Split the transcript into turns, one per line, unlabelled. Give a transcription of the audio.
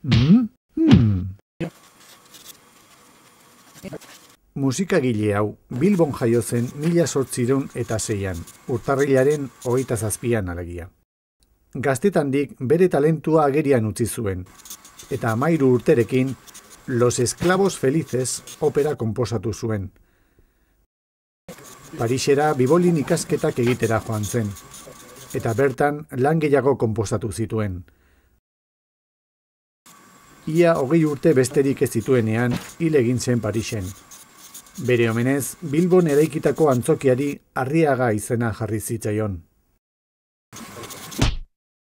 Mm-hmm. Hmm.
Musikagile hau, Bilbon jaio zen mila sortziron eta zeian, urtarrilaren hogeita zazpian alegia. Gaztetan dik bere talentua agerian utzi zuen, eta amairu urterekin Los Esklavos Felices opera komposatu zuen. Parisera bibolin ikasketak egitera joan zen, eta bertan lan gehiago komposatu zituen ia hogei urte besterik ez zituenean hil egin zen Parisen. Bere omenez, Bilbon eraikitako antzokiari harriaga izena jarri zitzaion.